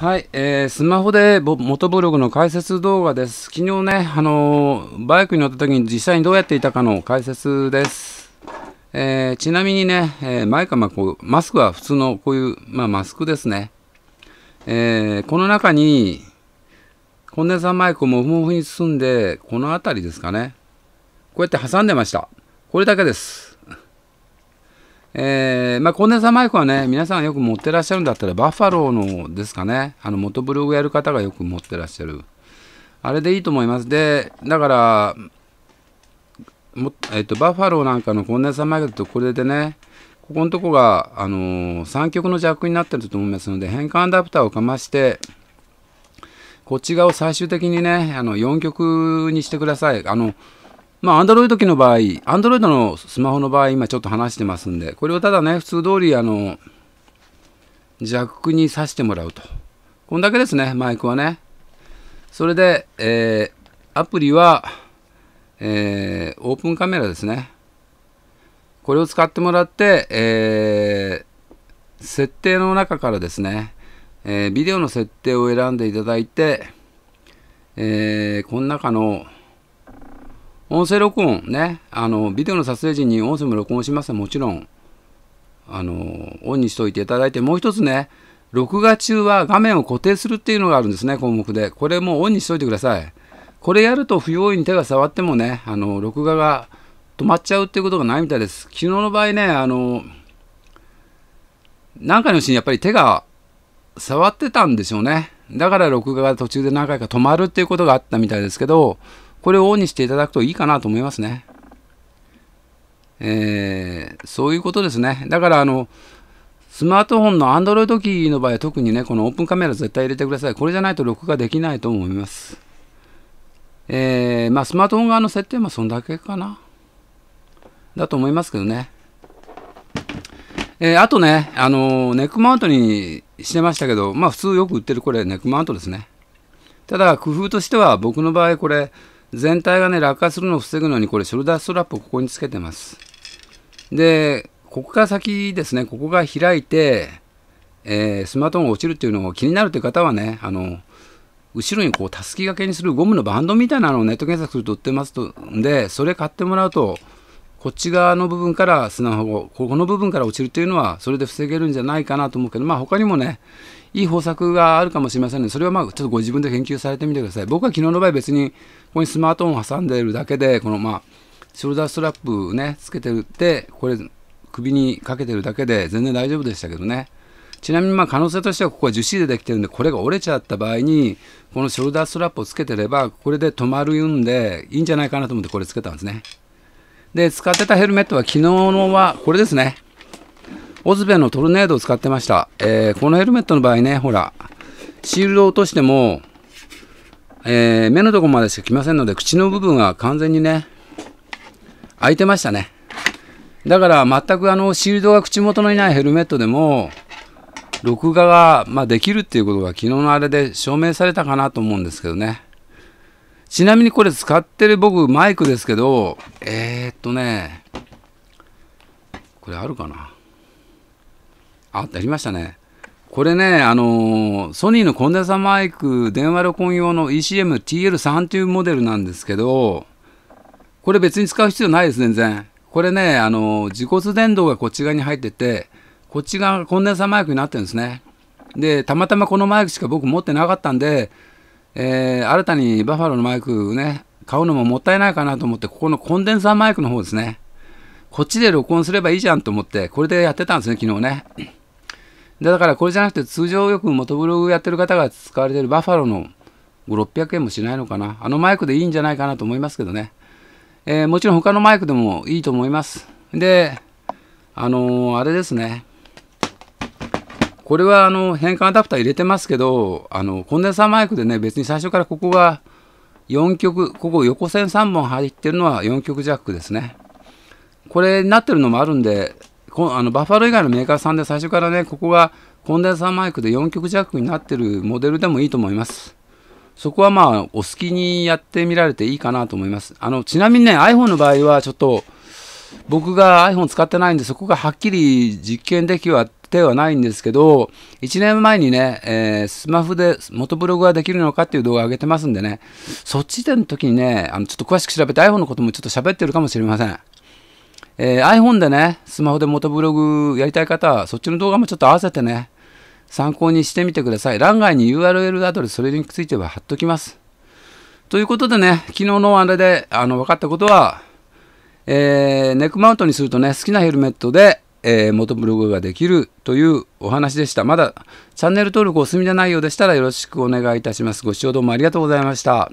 はい、えー、スマホで元ブログの解説動画です。昨日ね、あのー、バイクに乗った時に実際にどうやっていたかの解説です。えー、ちなみにね、えー、前かまこう、マスクは普通のこういう、まあ、マスクですね。えー、この中に、コンデンサーマイクをもふもふに包んで、この辺りですかね。こうやって挟んでました。これだけです。えーまあ、コンデンサーマイクはね、皆さんよく持ってらっしゃるんだったら、バッファローのですかね、あの元ブログやる方がよく持ってらっしゃる。あれでいいと思います。で、だから、もえっと、バッファローなんかのコンデンサーマイクだと、これでね、ここのとこが、あのー、3極のジャックになってると思いますので、変換アダプターをかまして、こっち側を最終的にね、あの4極にしてください。あのまあ、Android 機の場合、Android のスマホの場合、今ちょっと話してますんで、これをただね、普通通り、あの、ジャックに挿してもらうと。こんだけですね、マイクはね。それで、えー、アプリは、えー、オープンカメラですね。これを使ってもらって、えー、設定の中からですね、えー、ビデオの設定を選んでいただいて、えー、この中の、音声録音ね、あの、ビデオの撮影時に音声も録音しますもちろん、あの、オンにしといていただいて、もう一つね、録画中は画面を固定するっていうのがあるんですね、項目で。これもオンにしといてください。これやると不用意に手が触ってもね、あの、録画が止まっちゃうっていうことがないみたいです。昨日の場合ね、あの、何回のうちにやっぱり手が触ってたんでしょうね。だから録画が途中で何回か止まるっていうことがあったみたいですけど、これをオンにしていただくといいかなと思いますね。えー、そういうことですね。だから、あの、スマートフォンの Android 機の場合は特にね、このオープンカメラ絶対入れてください。これじゃないと録画できないと思います。えー、まあ、スマートフォン側の設定もそんだけかな。だと思いますけどね。えー、あとね、あのネックマウントにしてましたけど、まあ普通よく売ってるこれネックマウントですね。ただ工夫としては僕の場合これ全体がね、落下するのを防ぐのに、これ、ショルダーストラップをここにつけてます。で、ここから先ですね、ここが開いて、えー、スマートフォンが落ちるっていうのを気になるという方はね、あの、後ろにこう、たすき掛けにするゴムのバンドみたいなのをネット検索すると売ってますとんで、それ買ってもらうと、こっち側の部分からスマホここの部分から落ちるっていうのは、それで防げるんじゃないかなと思うけど、まあ他にもね、いい方策があるかもしれませんの、で、それはまあちょっとご自分で研究されてみてください。僕は昨日の場合、別にここにスマートフォンを挟んでいるだけで、このまあショルダーストラップね、つけてるって、これ、首にかけてるだけで全然大丈夫でしたけどね。ちなみにまあ可能性としてはここは樹脂でできてるんでこれが折れちゃった場合にこのショルダーストラップをつけてればこれで止まるんでいいんじゃないかなと思ってこれつけたんですねで使ってたヘルメットは昨日のはこれですねオズベのトルネードを使ってました。えー、このヘルメットの場合ね、ほら、シールドを落としても、えー、目のとこまでしか来ませんので、口の部分が完全にね、開いてましたね。だから全くあの、シールドが口元のいないヘルメットでも、録画が、まあ、できるっていうことが昨日のあれで証明されたかなと思うんですけどね。ちなみにこれ使ってる僕マイクですけど、えー、っとね、これあるかなあ、ありましたね。これね、あのソニーのコンデンサーマイク、電話録音用の ECM-TL3 というモデルなんですけど、これ別に使う必要ないです、全然。これね、あの自骨伝導がこっち側に入ってて、こっち側がコンデンサーマイクになってるんですね。で、たまたまこのマイクしか僕持ってなかったんで、えー、新たにバファローのマイクね、買うのももったいないかなと思って、ここのコンデンサーマイクの方ですね。こっちで録音すればいいじゃんと思って、これでやってたんですね、昨日ね。だからこれじゃなくて通常よく元ブログやってる方が使われてるバファローの600円もしないのかな。あのマイクでいいんじゃないかなと思いますけどね。えー、もちろん他のマイクでもいいと思います。で、あのー、あれですね。これはあの変換アダプター入れてますけど、あのコンデンサーマイクでね、別に最初からここが4極、ここ横線3本入ってるのは4極ジャックですね。これになってるのもあるんで、こあのバッファロー以外のメーカーさんで最初からねここがコンデンサーマイクで4極弱になってるモデルでもいいと思いますそこはまあお好きにやってみられていいかなと思いますあのちなみにね iPhone の場合はちょっと僕が iPhone 使ってないんでそこがはっきり実験できはてはないんですけど1年前にね、えー、スマホで元ブログができるのかっていう動画を上げてますんでねそっちでの時にねあのちょっと詳しく調べて iPhone のこともちょっと喋ってるかもしれませんえー、iPhone でね、スマホでモトブログやりたい方は、そっちの動画もちょっと合わせてね、参考にしてみてください。欄外に URL アドレス、それについては貼っときます。ということでね、昨日のあれであの分かったことは、えー、ネックマウントにするとね、好きなヘルメットで、えー、元ブログができるというお話でした。まだチャンネル登録お済みじゃないようでしたらよろしくお願いいたします。ご視聴どうもありがとうございました。